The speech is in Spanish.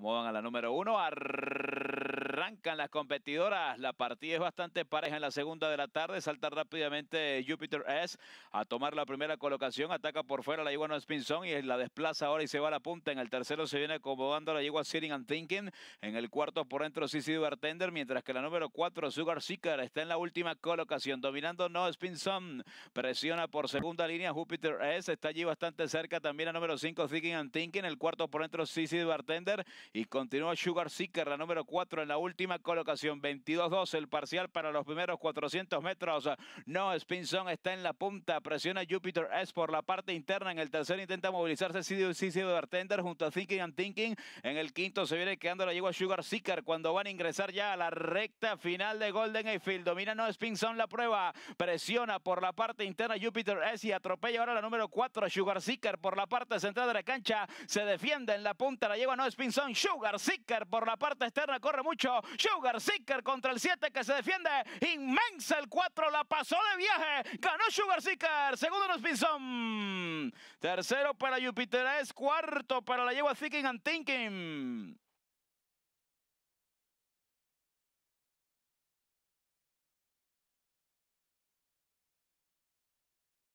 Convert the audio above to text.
van a la número uno. Arrancan las competidoras, la partida es bastante pareja en la segunda de la tarde, salta rápidamente Jupiter S a tomar la primera colocación, ataca por fuera la yegua No Spinson y la desplaza ahora y se va a la punta, en el tercero se viene acomodando la yegua Sitting and Thinking, en el cuarto por dentro Sissy Bartender, mientras que la número cuatro Sugar Seeker está en la última colocación, dominando No Spinson, presiona por segunda línea Jupiter S, está allí bastante cerca también la número cinco Thinking and Thinking, el cuarto por dentro Sissy Bartender y continúa Sugar Seeker, la número cuatro en la última última colocación, 22-12 el parcial para los primeros 400 metros. No, Spinson está en la punta, presiona Jupiter S por la parte interna. En el tercer intenta movilizarse Sidio Bartender junto a Thinking and Thinking. En el quinto se viene quedando la yegua Sugar Seeker cuando van a ingresar ya a la recta final de Golden Field. Domina No Spinson la prueba, presiona por la parte interna Jupiter S y atropella ahora la número 4 Sugar Seeker por la parte central de la cancha. Se defiende en la punta, la yegua No Spinson. Sugar Seeker por la parte externa corre mucho, Sugar Seeker contra el 7 que se defiende. Inmensa el 4, la pasó de viaje. Ganó Sugar Seeker. Segundo nos Tercero para Jupiter es. Cuarto para la yegua Thinking and Thinking.